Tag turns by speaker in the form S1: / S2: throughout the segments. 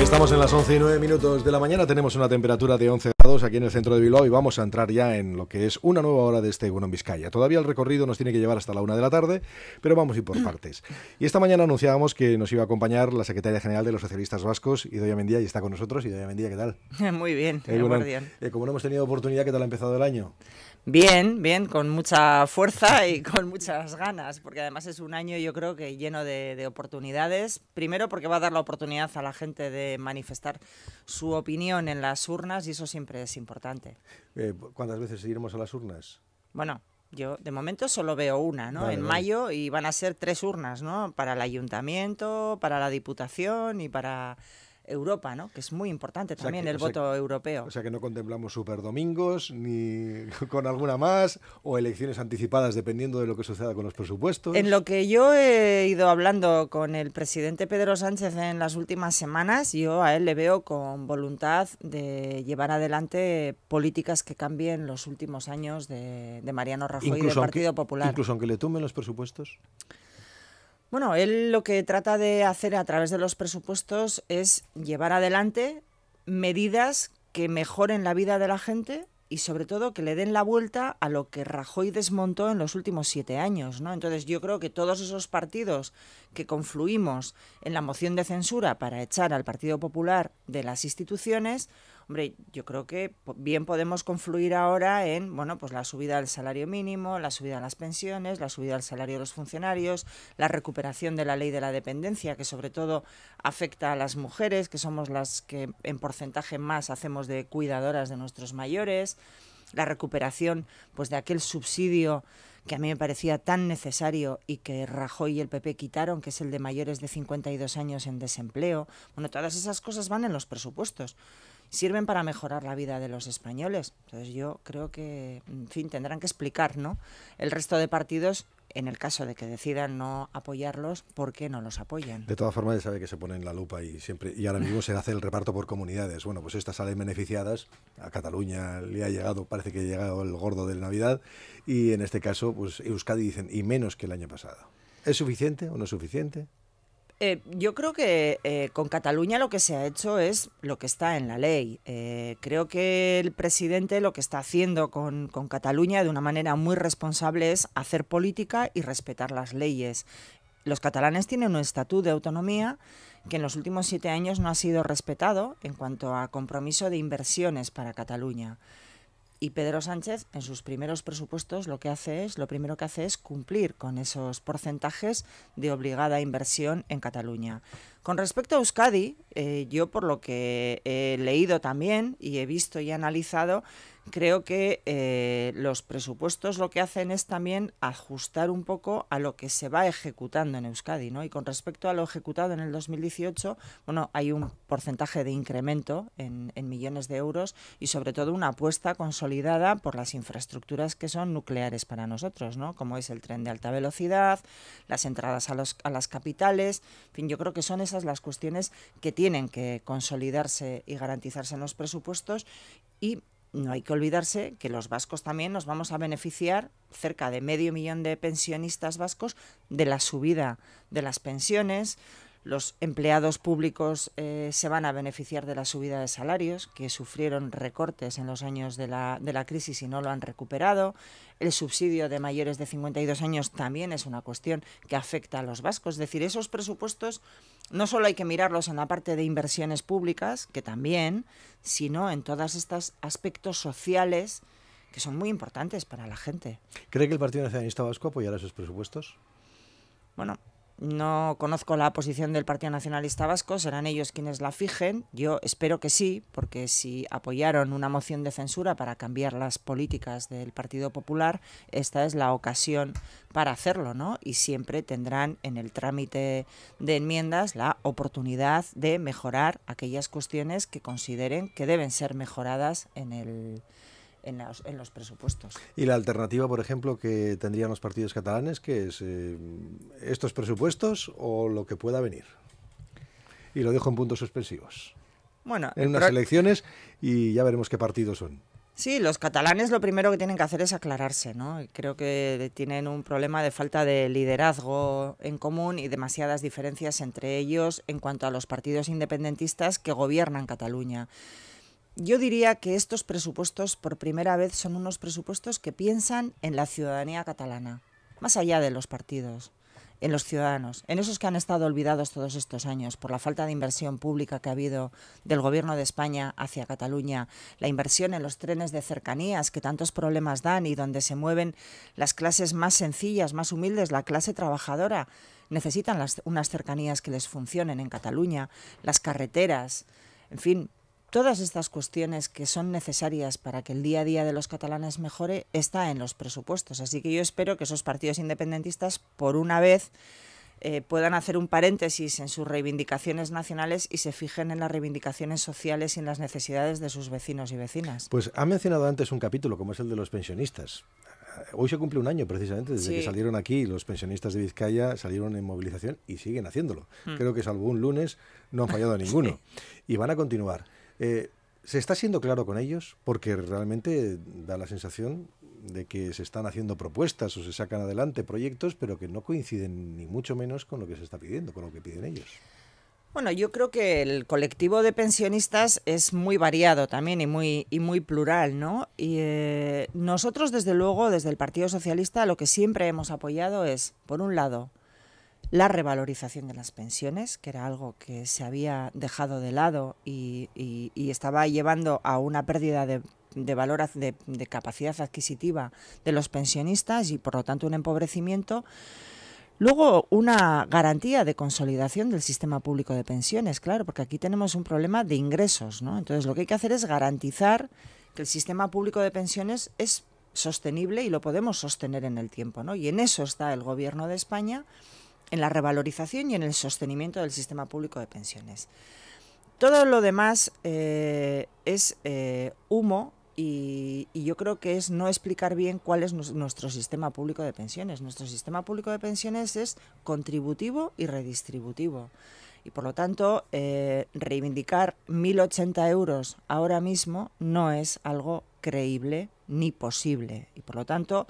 S1: Estamos en las 11 y 9 minutos de la mañana, tenemos una temperatura de 11 grados aquí en el centro de Bilbao y vamos a entrar ya en lo que es una nueva hora de este en Vizcaya. Todavía el recorrido nos tiene que llevar hasta la una de la tarde, pero vamos a ir por mm. partes. Y esta mañana anunciábamos que nos iba a acompañar la secretaria general de los socialistas vascos, Idoia Mendía, y está con nosotros. Idoia Mendía, ¿qué tal? Muy bien, muy eh, eh, como no hemos tenido oportunidad, ¿qué tal ha empezado el año?
S2: Bien, bien, con mucha fuerza y con muchas ganas, porque además es un año yo creo que lleno de, oportunidades. Primero porque va a dar la oportunidad a la gente de manifestar su opinión en las urnas y eso siempre es importante.
S1: Eh, ¿Cuántas veces iremos a las urnas?
S2: Bueno, yo de momento solo veo una, ¿no? en mayo y van a ser tres urnas, ¿no? Para el ayuntamiento, para la diputación y para Europa, ¿no? Que es muy importante también el voto
S1: europeo. O sea que no contemplamos superdomingos, ni con alguna más, o elecciones anticipadas dependiendo de lo que suceda con los presupuestos. En
S2: lo que yo he ido hablando con el presidente Pedro Sánchez en las últimas semanas, yo a él le veo con voluntad de llevar adelante políticas que cambien los últimos años de, Mariano Rajoy y del Partido Popular. Incluso
S1: aunque le tumben los presupuestos.
S2: Bueno, él lo que trata de hacer a través de los presupuestos es llevar adelante medidas que mejoren la vida de la gente y sobre todo que le den la vuelta a lo que Rajoy desmontó en los últimos siete años, ¿no? Entonces yo creo que todos esos partidos que confluimos en la moción de censura para echar al Partido Popular de las instituciones, Hombre, yo creo que bien podemos confluir ahora en, bueno, pues la subida del salario mínimo, la subida de las pensiones, la subida del salario de los funcionarios, la recuperación de la ley de la dependencia, que sobre todo afecta a las mujeres, que somos las que en porcentaje más hacemos de cuidadoras de nuestros mayores, la recuperación pues de aquel subsidio que a mí me parecía tan necesario y que Rajoy y el PP quitaron, que es el de mayores de 52 años en desempleo. Bueno, todas esas cosas van en los presupuestos sirven para mejorar la vida de los españoles. Entonces yo creo que, en fin, tendrán que explicar, ¿no? El resto de partidos en el caso de que decidan no apoyarlos, ¿por qué no los apoyan?
S1: De todas formas, ya sabe que se pone en la lupa y siempre y ahora mismo se hace el reparto por comunidades. Bueno, pues estas salen beneficiadas. A Cataluña le ha llegado, parece que ha llegado el gordo de Navidad y en este caso, pues Euskadi dicen y menos que el año pasado. ¿Es suficiente o no es suficiente?
S2: Eh, yo creo que eh, con Cataluña lo que se ha hecho es lo que está en la ley. Eh, creo que el presidente lo que está haciendo con, Cataluña de una manera muy responsable es hacer política y respetar las leyes. Los catalanes tienen un estatuto de autonomía que en los últimos siete años no ha sido respetado en cuanto a compromiso de inversiones para Cataluña. Y Pedro Sánchez, en sus primeros presupuestos, lo que hace es, lo primero que hace es cumplir con esos porcentajes de obligada inversión en Cataluña. Con respecto a Euskadi, eh, yo por lo que he leído también y he visto y analizado, creo que eh, los presupuestos lo que hacen es también ajustar un poco a lo que se va ejecutando en Euskadi, ¿no? Y con respecto a lo ejecutado en el 2018, bueno, hay un porcentaje de incremento en, millones de euros y sobre todo una apuesta consolidada por las infraestructuras que son nucleares para nosotros, ¿no? Como es el tren de alta velocidad, las entradas a, los, a las capitales, en fin, yo creo que son esas las cuestiones que tienen que consolidarse y garantizarse en los presupuestos y no hay que olvidarse que los vascos también nos vamos a beneficiar, cerca de medio millón de pensionistas vascos, de la subida de las pensiones, los empleados públicos eh, se van a beneficiar de la subida de salarios, que sufrieron recortes en los años de la, de la crisis y no lo han recuperado. El subsidio de mayores de 52 años también es una cuestión que afecta a los vascos. Es decir, esos presupuestos no solo hay que mirarlos en la parte de inversiones públicas, que también, sino en todos estos aspectos sociales que son muy importantes para la gente.
S1: ¿Cree que el Partido Nacionalista Vasco apoyará esos presupuestos? Bueno,
S2: no conozco la posición del Partido Nacionalista Vasco, serán ellos quienes la fijen. Yo espero que sí, porque si apoyaron una moción de censura para cambiar las políticas del Partido Popular, esta es la ocasión para hacerlo, ¿no? Y siempre tendrán en el trámite de enmiendas la oportunidad de mejorar aquellas cuestiones que consideren que deben ser mejoradas en el en los, presupuestos.
S1: ¿Y la alternativa, por ejemplo, que tendrían los partidos catalanes, que es eh, estos presupuestos o lo que pueda venir? Y lo dejo en puntos suspensivos.
S2: Bueno, en unas
S1: elecciones y ya veremos qué partidos son.
S2: Sí, los catalanes lo primero que tienen que hacer es aclararse, ¿no? Creo que tienen un problema de falta de liderazgo en común y demasiadas diferencias entre ellos en cuanto a los partidos independentistas que gobiernan Cataluña. Yo diría que estos presupuestos, por primera vez, son unos presupuestos que piensan en la ciudadanía catalana, más allá de los partidos, en los ciudadanos, en esos que han estado olvidados todos estos años por la falta de inversión pública que ha habido del Gobierno de España hacia Cataluña, la inversión en los trenes de cercanías que tantos problemas dan y donde se mueven las clases más sencillas, más humildes, la clase trabajadora. Necesitan unas cercanías que les funcionen en Cataluña, las carreteras, en fin, Todas estas cuestiones que son necesarias para que el día a día de los catalanes mejore está en los presupuestos. Así que yo espero que esos partidos independentistas, por una vez, eh, puedan hacer un paréntesis en sus reivindicaciones nacionales y se fijen en las reivindicaciones sociales y en las necesidades de sus vecinos y vecinas.
S1: Pues ha mencionado antes un capítulo, como es el de los pensionistas hoy se cumple un año precisamente desde que salieron aquí los pensionistas de Vizcaya salieron en movilización y siguen haciéndolo. Mm. Creo que salvo un lunes no han fallado ninguno y van a continuar. Eh, ¿Se está siendo claro con ellos? Porque realmente da la sensación de que se están haciendo propuestas o se sacan adelante proyectos, pero que no coinciden ni mucho menos con lo que se está pidiendo, con lo que piden ellos.
S2: Bueno, yo creo que el colectivo de pensionistas es muy variado también y muy, y muy plural, ¿no? Y eh, nosotros, desde luego, desde el Partido Socialista, lo que siempre hemos apoyado es, por un lado, la revalorización de las pensiones, que era algo que se había dejado de lado y, estaba llevando a una pérdida de, valor, de, de, capacidad adquisitiva de los pensionistas y por lo tanto un empobrecimiento. Luego, una garantía de consolidación del sistema público de pensiones, claro, porque aquí tenemos un problema de ingresos, ¿no? Entonces, lo que hay que hacer es garantizar que el sistema público de pensiones es sostenible y lo podemos sostener en el tiempo, ¿no? Y en eso está el Gobierno de España en la revalorización y en el sostenimiento del sistema público de pensiones. Todo lo demás eh, es eh, humo y, yo creo que es no explicar bien cuál es nuestro sistema público de pensiones. Nuestro sistema público de pensiones es contributivo y redistributivo. Y por lo tanto, eh, reivindicar 1.080 euros ahora mismo no es algo creíble ni posible. Y por lo tanto,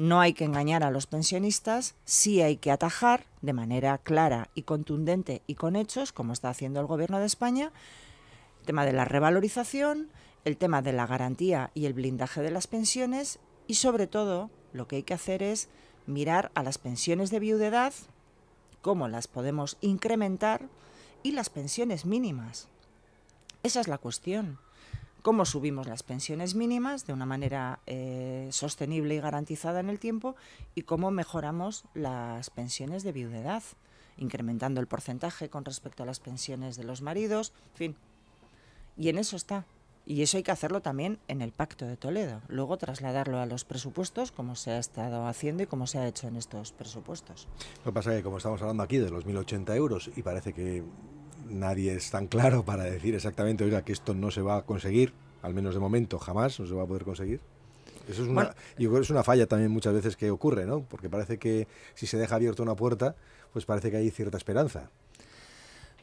S2: no hay que engañar a los pensionistas, sí hay que atajar de manera clara y contundente y con hechos, como está haciendo el Gobierno de España, el tema de la revalorización, el tema de la garantía y el blindaje de las pensiones y sobre todo lo que hay que hacer es mirar a las pensiones de viudedad, cómo las podemos incrementar y las pensiones mínimas. Esa es la cuestión cómo subimos las pensiones mínimas de una manera eh, sostenible y garantizada en el tiempo y cómo mejoramos las pensiones de viudedad, incrementando el porcentaje con respecto a las pensiones de los maridos, en fin. Y en eso está. Y eso hay que hacerlo también en el Pacto de Toledo, luego trasladarlo a los presupuestos, como se ha estado haciendo y como se ha hecho en estos presupuestos.
S1: Lo que pasa es que como estamos hablando aquí de los 1.080 euros y parece que nadie es tan claro para decir exactamente, oiga, que esto no se va a conseguir, al menos de momento, jamás no se va a poder conseguir. Eso es una, yo creo es una falla también muchas veces que ocurre, ¿no? Porque parece que si se deja abierta una puerta, pues parece que hay cierta esperanza.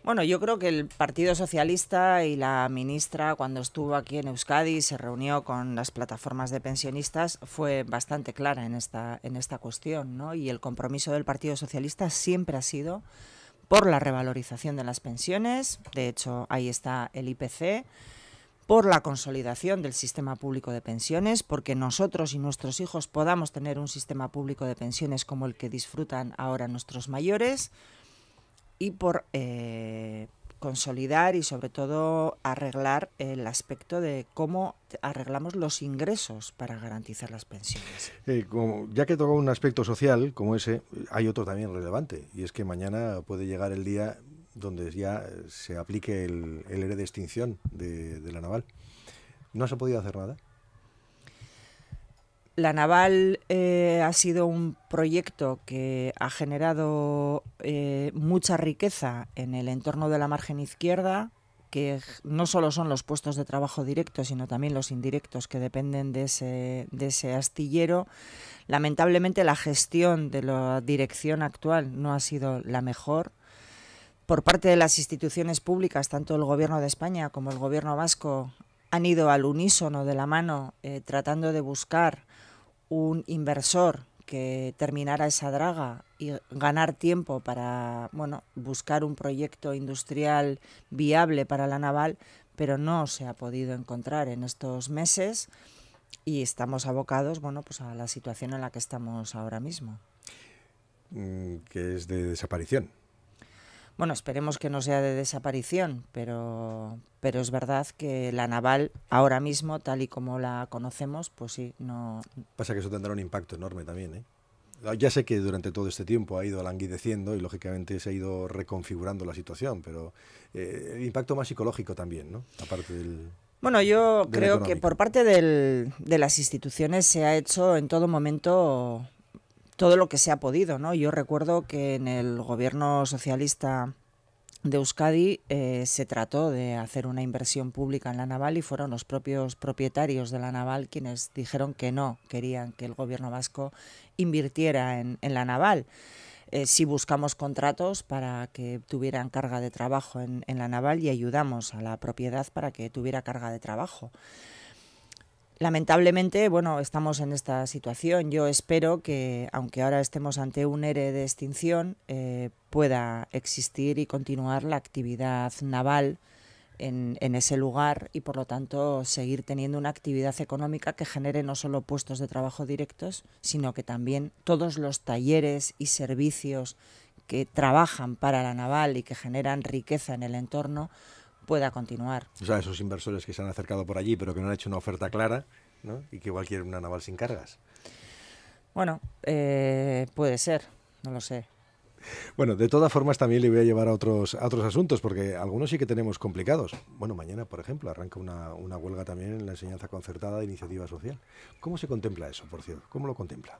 S2: Bueno, yo creo que el Partido Socialista y la ministra, cuando estuvo aquí en Euskadi y se reunió con las plataformas de pensionistas, fue bastante clara en esta, en esta cuestión, ¿no? Y el compromiso del Partido Socialista siempre ha sido por la revalorización de las pensiones, de hecho ahí está el IPC, por la consolidación del sistema público de pensiones, porque nosotros y nuestros hijos podamos tener un sistema público de pensiones como el que disfrutan ahora nuestros mayores, y por eh, consolidar y sobre todo arreglar el aspecto de cómo arreglamos los ingresos para garantizar las pensiones.
S1: Eh, como, ya que toca un aspecto social como ese, hay otro también relevante y es que mañana puede llegar el día donde ya se aplique el, el ERE de extinción de la naval. ¿No se ha podido hacer nada?
S2: la Naval eh, ha sido un proyecto que ha generado eh, mucha riqueza en el entorno de la margen izquierda, que no solo son los puestos de trabajo directos, sino también los indirectos que dependen de ese, astillero. Lamentablemente la gestión de la dirección actual no ha sido la mejor por parte de las instituciones públicas, tanto el Gobierno de España como el Gobierno vasco, han ido al unísono de la mano eh, tratando de buscar un inversor que terminara esa draga y ganar tiempo para bueno, buscar un proyecto industrial viable para la naval, pero no se ha podido encontrar en estos meses y estamos abocados bueno, pues a la situación en la que estamos ahora mismo.
S1: Mm, que es de desaparición
S2: bueno, esperemos que no sea de desaparición, pero, pero es verdad que la naval ahora mismo, tal y como la conocemos, pues sí, no...
S1: Pasa que eso tendrá un impacto enorme también, ¿eh? Ah, ya sé que durante todo este tiempo ha ido languideciendo y lógicamente se ha ido reconfigurando la situación, pero eh, el impacto más psicológico también, ¿no? Aparte del...
S2: Bueno, yo creo que por parte del, de las instituciones se ha hecho en todo momento todo lo que se ha podido, ¿no? Yo recuerdo que en el gobierno socialista de Euskadi eh, se trató de hacer una inversión pública en la naval y fueron los propios propietarios de la naval quienes dijeron que no querían que el gobierno vasco invirtiera en, la naval. Eh, si buscamos contratos para que tuvieran carga de trabajo en la naval y ayudamos a la propiedad para que tuviera carga de trabajo. Lamentablemente, bueno, estamos en esta situación. Yo espero que, aunque ahora estemos ante un ERE de extinción, eh, pueda existir y continuar la actividad naval en, ese lugar y, por lo tanto, seguir teniendo una actividad económica que genere no solo puestos de trabajo directos, sino que también todos los talleres y servicios que trabajan para la naval y que generan riqueza en el entorno pueda
S1: continuar. O sea, esos inversores que se han acercado por allí, pero que no han hecho una oferta clara, ¿no? Y que igual quieren una naval sin cargas.
S2: Bueno, eh, puede ser, no lo sé.
S1: Bueno, de todas formas también le voy a llevar a otros, otros asuntos, porque algunos sí que tenemos complicados. Bueno, mañana, por ejemplo, arranca una, una huelga también en la enseñanza concertada de iniciativa social. ¿Cómo se contempla eso, por cierto? ¿Cómo lo contempla?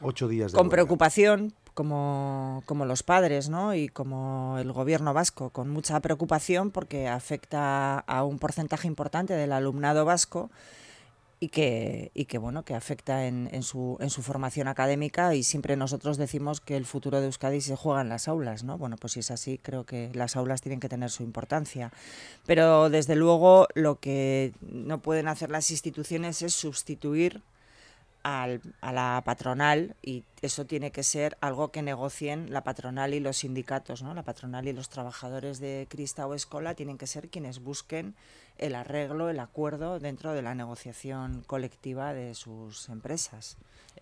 S1: Ocho días de Con
S2: preocupación, como, los padres y como el gobierno vasco, con mucha preocupación porque afecta a un porcentaje importante del alumnado vasco y que, y bueno que afecta en, su, en su formación académica y siempre nosotros decimos que el futuro de Euskadi se juega en las aulas bueno pues si es así creo que las aulas tienen que tener su importancia pero desde luego lo que no pueden hacer las instituciones es sustituir a la patronal y eso tiene que ser algo que negocien la patronal y los sindicatos, ¿no? La patronal y los trabajadores de crista o Escola tienen que ser quienes busquen el arreglo, el acuerdo dentro de la negociación colectiva de sus empresas.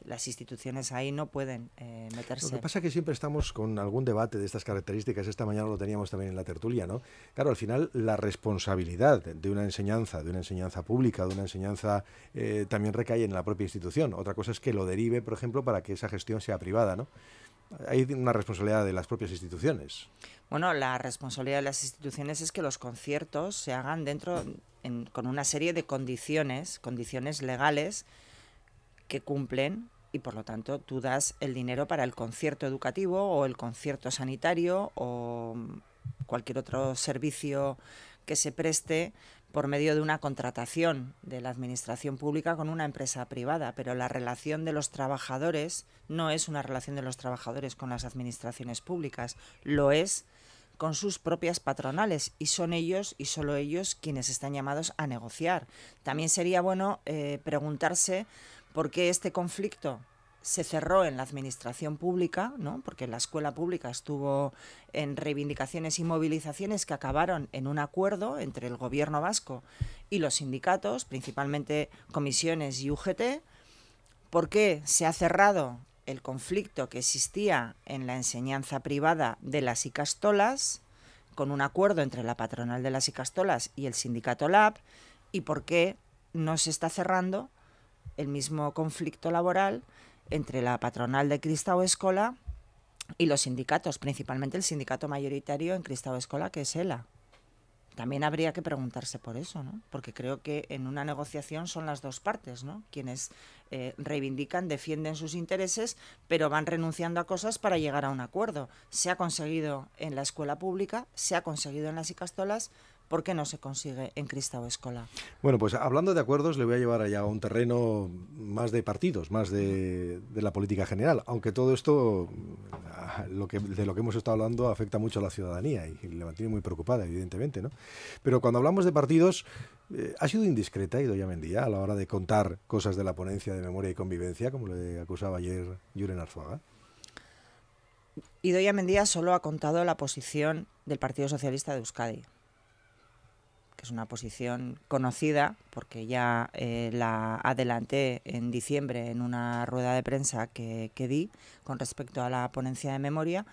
S2: Las instituciones ahí no pueden eh, meterse. Lo que pasa es
S1: que siempre estamos con algún debate de estas características. Esta mañana lo teníamos también en la tertulia, ¿no? Claro, al final la responsabilidad de una enseñanza, de una enseñanza pública, de una enseñanza eh, también recae en la propia institución. Otra cosa es que lo derive, por ejemplo, para que esa gestión sea privada, ¿no? hay una responsabilidad de las propias instituciones.
S2: Bueno, la responsabilidad de las instituciones es que los conciertos se hagan dentro, con una serie de condiciones, condiciones legales que cumplen y por lo tanto tú das el dinero para el concierto educativo o el concierto sanitario o cualquier otro servicio que se preste por medio de una contratación de la administración pública con una empresa privada, pero la relación de los trabajadores no es una relación de los trabajadores con las administraciones públicas, lo es con sus propias patronales y son ellos y solo ellos quienes están llamados a negociar. También sería bueno eh, preguntarse por qué este conflicto se cerró en la administración pública, ¿no? porque la escuela pública estuvo en reivindicaciones y movilizaciones que acabaron en un acuerdo entre el gobierno vasco y los sindicatos, principalmente comisiones y UGT. ¿Por qué se ha cerrado el conflicto que existía en la enseñanza privada de las Icastolas? con un acuerdo entre la patronal de las Icastolas y el sindicato LAB y por qué no se está cerrando el mismo conflicto laboral entre la patronal de Cristau Escola y los sindicatos, principalmente el sindicato mayoritario en Cristau Escola, que es ELA. También habría que preguntarse por eso, ¿no? Porque creo que en una negociación son las dos partes, ¿no? Quienes eh, reivindican, defienden sus intereses, pero van renunciando a cosas para llegar a un acuerdo. Se ha conseguido en la escuela pública, se ha conseguido en las Icastolas, ¿Por qué no se consigue en o Escola?
S1: Bueno, pues hablando de acuerdos, le voy a llevar allá a un terreno más de partidos, más de, la política general. Aunque todo esto, lo que, de lo que hemos estado hablando, afecta mucho a la ciudadanía y, le mantiene muy preocupada, evidentemente. ¿no? Pero cuando hablamos de partidos, eh, ha sido indiscreta Idoia Mendía a la hora de contar cosas de la ponencia de memoria y convivencia, como le acusaba ayer Juren Arzuaga.
S2: Idoia Mendía solo ha contado la posición del Partido Socialista de Euskadi que es una posición conocida, porque ya eh, la adelanté en diciembre en una rueda de prensa que, que di con respecto a la ponencia de memoria,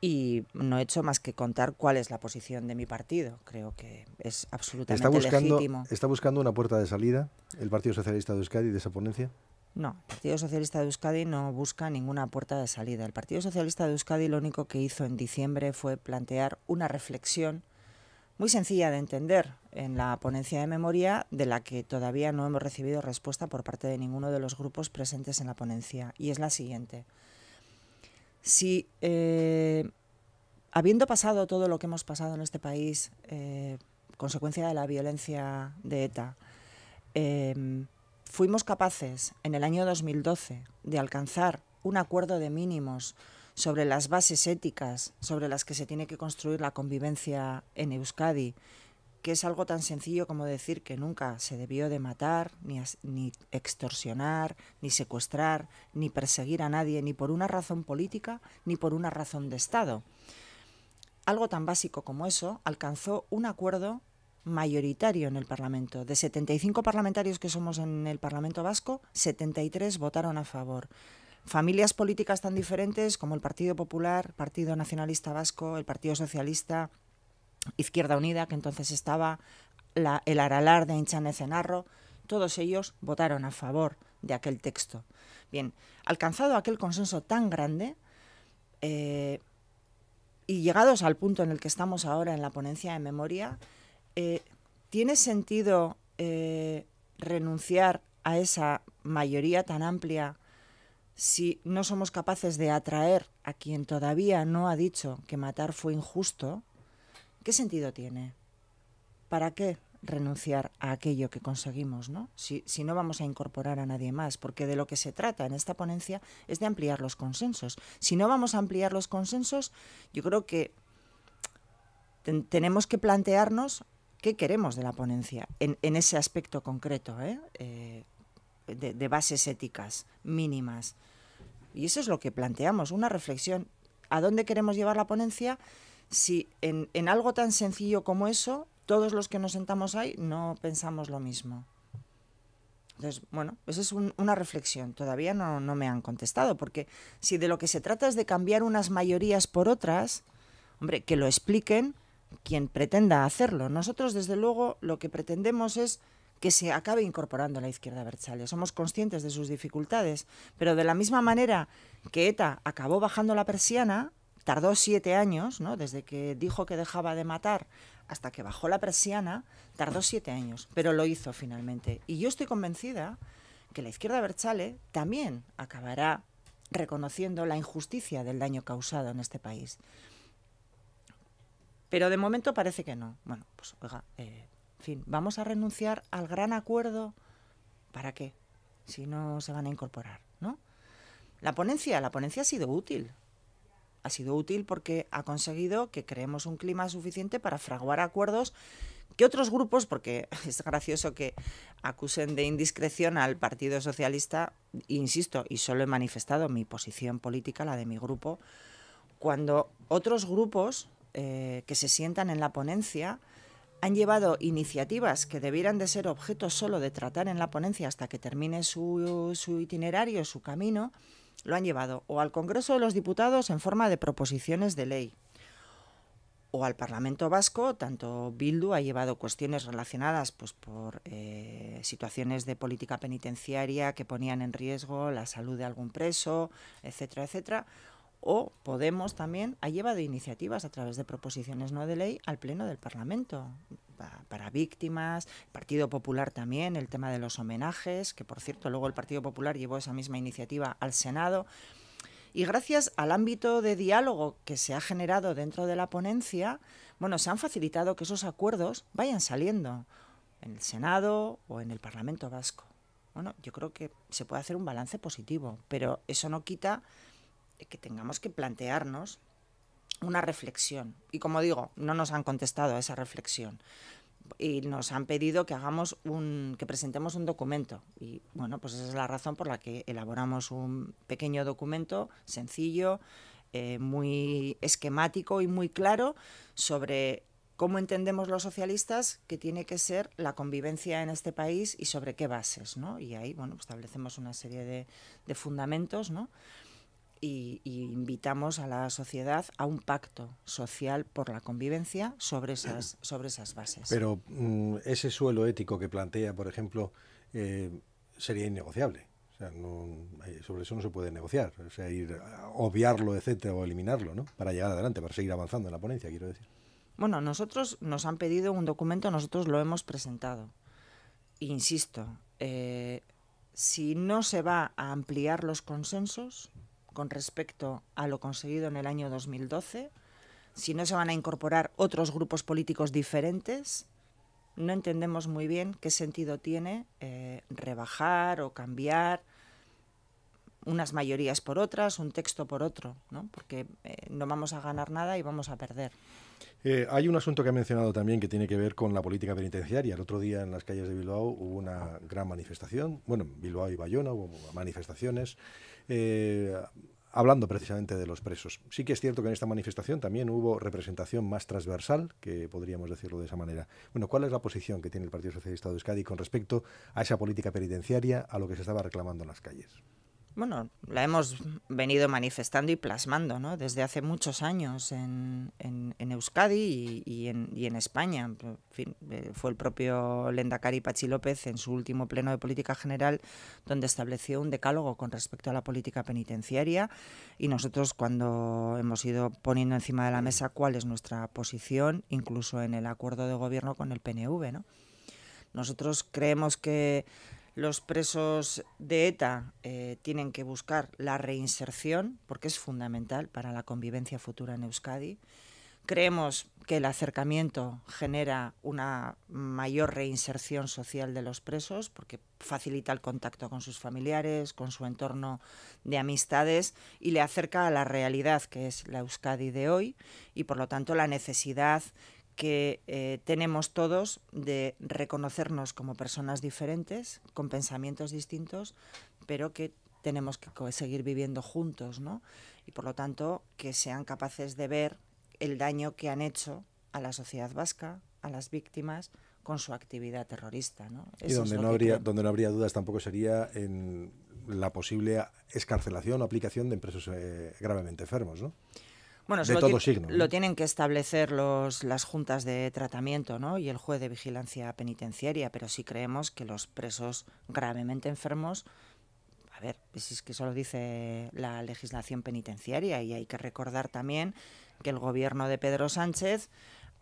S2: y no he hecho más que contar cuál es la posición de mi partido. Creo que es absolutamente ¿Está buscando, legítimo.
S1: ¿Está buscando una puerta de salida el Partido Socialista de Euskadi de esa ponencia?
S2: No, el Partido Socialista de Euskadi no busca ninguna puerta de salida. El Partido Socialista de Euskadi lo único que hizo en diciembre fue plantear una reflexión muy sencilla de entender en la ponencia de memoria, de la que todavía no hemos recibido respuesta por parte de ninguno de los grupos presentes en la ponencia, y es la siguiente. Si, eh, habiendo pasado todo lo que hemos pasado en este país, eh, consecuencia de la violencia de ETA, eh, fuimos capaces en el año 2012 de alcanzar un acuerdo de mínimos sobre las bases éticas sobre las que se tiene que construir la convivencia en Euskadi, que es algo tan sencillo como decir que nunca se debió de matar, ni, ni extorsionar, ni secuestrar, ni perseguir a nadie, ni por una razón política, ni por una razón de Estado. Algo tan básico como eso alcanzó un acuerdo mayoritario en el Parlamento. De 75 parlamentarios que somos en el Parlamento vasco, 73 votaron a favor familias políticas tan diferentes como el Partido Popular, Partido Nacionalista Vasco, el Partido Socialista, Izquierda Unida, que entonces estaba, el Aralar de Inchanez Cenarro, todos ellos votaron a favor de aquel texto. Bien, alcanzado aquel consenso tan grande eh, y llegados al punto en el que estamos ahora en la ponencia de memoria, eh, ¿tiene sentido eh, renunciar a esa mayoría tan amplia si no somos capaces de atraer a quien todavía no ha dicho que matar fue injusto, ¿qué sentido tiene? ¿Para qué renunciar a aquello que conseguimos, ¿no? Si, no vamos a incorporar a nadie más, porque de lo que se trata en esta ponencia es de ampliar los consensos. Si no vamos a ampliar los consensos, yo creo que tenemos que plantearnos qué queremos de la ponencia en, ese aspecto concreto. ¿eh? eh de, bases éticas mínimas. Y eso es lo que planteamos, una reflexión. ¿A dónde queremos llevar la ponencia si en, algo tan sencillo como eso, todos los que nos sentamos ahí no pensamos lo mismo? Entonces, bueno, eso es una reflexión. Todavía no, no, me han contestado, porque si de lo que se trata es de cambiar unas mayorías por otras, hombre, que lo expliquen quien pretenda hacerlo. Nosotros, desde luego, lo que pretendemos es que se acabe incorporando la izquierda Berchale. Somos conscientes de sus dificultades, pero de la misma manera que ETA acabó bajando la persiana, tardó siete años, ¿no? desde que dijo que dejaba de matar hasta que bajó la persiana, tardó siete años, pero lo hizo finalmente. Y yo estoy convencida que la izquierda Berchale también acabará reconociendo la injusticia del daño causado en este país. Pero de momento parece que no. Bueno, pues oiga, eh, fin, vamos a renunciar al gran acuerdo. ¿Para qué? Si no se van a incorporar, ¿no? La ponencia, la ponencia ha sido útil. Ha sido útil porque ha conseguido que creemos un clima suficiente para fraguar acuerdos que otros grupos, porque es gracioso que acusen de indiscreción al Partido Socialista, insisto, y solo he manifestado mi posición política, la de mi grupo, cuando otros grupos eh, que se sientan en la ponencia han llevado iniciativas que debieran de ser objeto solo de tratar en la ponencia hasta que termine su, itinerario, su camino, lo han llevado o al Congreso de los Diputados en forma de proposiciones de ley, o al Parlamento Vasco, tanto Bildu ha llevado cuestiones relacionadas pues, por eh, situaciones de política penitenciaria que ponían en riesgo la salud de algún preso, etcétera, etcétera, o Podemos también ha llevado iniciativas a través de proposiciones no de ley al Pleno del Parlamento para víctimas, Partido Popular también, el tema de los homenajes, que por cierto luego el Partido Popular llevó esa misma iniciativa al Senado. Y gracias al ámbito de diálogo que se ha generado dentro de la ponencia, bueno, se han facilitado que esos acuerdos vayan saliendo en el Senado o en el Parlamento Vasco. Bueno, yo creo que se puede hacer un balance positivo, pero eso no quita que tengamos que plantearnos una reflexión. Y como digo, no nos han contestado a esa reflexión. Y nos han pedido que hagamos un, que presentemos un documento. Y bueno, pues esa es la razón por la que elaboramos un pequeño documento sencillo, eh, muy esquemático y muy claro sobre cómo entendemos los socialistas que tiene que ser la convivencia en este país y sobre qué bases, ¿no? Y ahí, bueno, establecemos una serie de, de fundamentos, ¿no? y, invitamos a la sociedad a un pacto social por la convivencia sobre esas, sobre esas bases. Pero
S1: mm, ese suelo ético que plantea, por ejemplo, eh, sería innegociable. O sea, eh, sobre eso no se puede negociar. O sea, ir obviarlo, etcétera, o eliminarlo, ¿no? Para llegar adelante, para seguir avanzando en la ponencia, quiero decir.
S2: Bueno, nosotros nos han pedido un documento, nosotros lo hemos presentado. Insisto, eh, si no se va a ampliar los consensos, con respecto a lo conseguido en el año 2012, si no se van a incorporar otros grupos políticos diferentes, no entendemos muy bien qué sentido tiene eh, rebajar o cambiar unas mayorías por otras, un texto por otro, ¿no? porque eh, no vamos a ganar nada y vamos a perder.
S1: Eh, hay un asunto que ha mencionado también que tiene que ver con la política penitenciaria. El otro día en las calles de Bilbao hubo una gran manifestación, bueno, en Bilbao y Bayona hubo manifestaciones, eh, hablando precisamente de los presos. Sí que es cierto que en esta manifestación también hubo representación más transversal, que podríamos decirlo de esa manera. Bueno, ¿cuál es la posición que tiene el Partido Socialista de Euskadi con respecto a esa política penitenciaria, a lo que se estaba reclamando en las calles?
S2: bueno, la hemos venido manifestando y plasmando ¿no? desde hace muchos años en, en, Euskadi y, en, y, en, España. Eh, fue el propio Lendakari Pachi López en su último pleno de política general donde estableció un decálogo con respecto a la política penitenciaria y nosotros cuando hemos ido poniendo encima de la mesa cuál es nuestra posición, incluso en el acuerdo de gobierno con el PNV. ¿no? Nosotros creemos que los presos de ETA eh, tienen que buscar la reinserción, porque es fundamental para la convivencia futura en Euskadi. Creemos que el acercamiento genera una mayor reinserción social de los presos, porque facilita el contacto con sus familiares, con su entorno de amistades y le acerca a la realidad que es la Euskadi de hoy y por lo tanto la necesidad que eh, tenemos todos de reconocernos como personas diferentes, con pensamientos distintos, pero que tenemos que seguir viviendo juntos, ¿no? Y por lo tanto, que sean capaces de ver el daño que han hecho a la sociedad vasca, a las víctimas, con su actividad terrorista. ¿no? y donde, no habría,
S1: donde no habría dudas tampoco sería en la posible escarcelación o aplicación de presos eh, gravemente enfermos, ¿no? Bueno, de Lo
S2: tienen que establecer los, las juntas de tratamiento y el juez de vigilancia penitenciaria, pero si creemos que los presos gravemente enfermos, a ver, si es que eso lo dice la legislación penitenciaria y hay que recordar también que el gobierno de Pedro Sánchez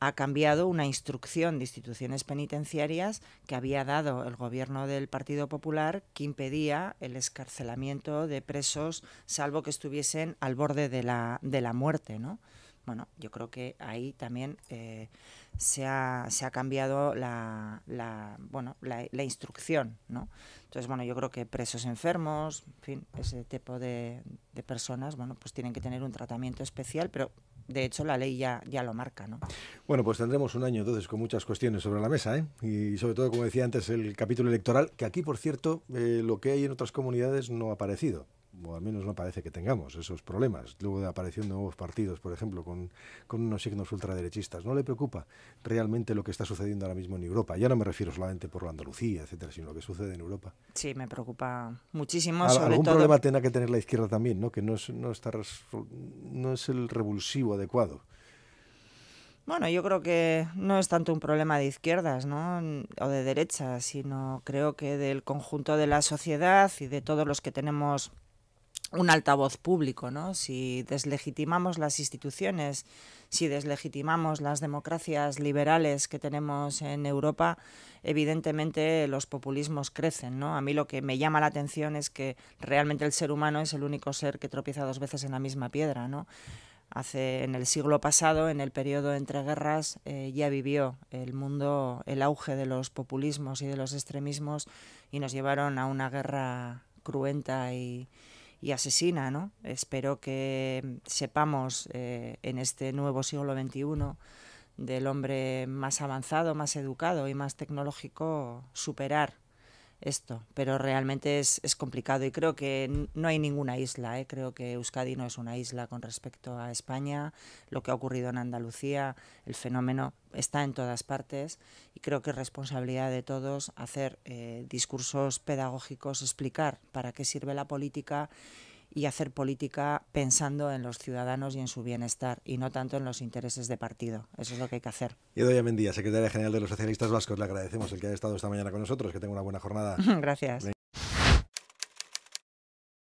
S2: ha cambiado una instrucción de instituciones penitenciarias que había dado el gobierno del Partido Popular que impedía el escarcelamiento de presos salvo que estuviesen al borde de la, muerte, ¿no? Bueno, yo creo que ahí también eh, se, ha, cambiado la, bueno, la, instrucción, ¿no? Entonces, bueno, yo creo que presos enfermos, en fin, ese tipo de, de personas, bueno, pues tienen que tener un tratamiento especial, pero de hecho, la ley ya, ya lo marca. ¿no?
S1: Bueno, pues tendremos un año entonces con muchas cuestiones sobre la mesa ¿eh? y sobre todo, como decía antes, el capítulo electoral, que aquí, por cierto, eh, lo que hay en otras comunidades no ha aparecido o al menos no parece que tengamos esos problemas. Luego de la aparición de nuevos partidos, por ejemplo, con, unos signos ultraderechistas, no le preocupa realmente lo que está sucediendo ahora mismo en Europa. Ya no me refiero solamente por la Andalucía, etcétera, sino lo que sucede en Europa.
S2: Sí, me preocupa muchísimo. algún problema
S1: tiene que tener la izquierda también, ¿no? que no es, no es el revulsivo adecuado.
S2: Bueno, yo creo que no es tanto un problema de izquierdas o de derechas, sino creo que del conjunto de la sociedad y de todos los que tenemos un altavoz público, ¿no? Si deslegitimamos las instituciones, si deslegitimamos las democracias liberales que tenemos en Europa, evidentemente los populismos crecen, ¿no? A mí lo que me llama la atención es que realmente el ser humano es el único ser que tropieza dos veces en la misma piedra, ¿no? Hace en el siglo pasado, en el periodo entre guerras, eh, ya vivió el mundo el auge de los populismos y de los extremismos y nos llevaron a una guerra cruenta y, y asesina, ¿no? Espero que mm, sepamos eh, en este nuevo siglo XXI del hombre más avanzado, más educado y más tecnológico superar esto, pero realmente es, complicado y creo que no hay ninguna isla, ¿eh? creo que Euskadi no es una isla con respecto a España, lo que ha ocurrido en Andalucía, el fenómeno está en todas partes y creo que es responsabilidad de todos hacer eh, discursos pedagógicos, explicar para qué sirve la política y hacer política pensando en los ciudadanos y en su bienestar y no tanto en los intereses de partido. Eso es lo que hay que hacer.
S1: Y Mendía, secretaria general de los socialistas vascos, le agradecemos el que haya estado esta mañana con nosotros. Que tenga una buena jornada. Gracias.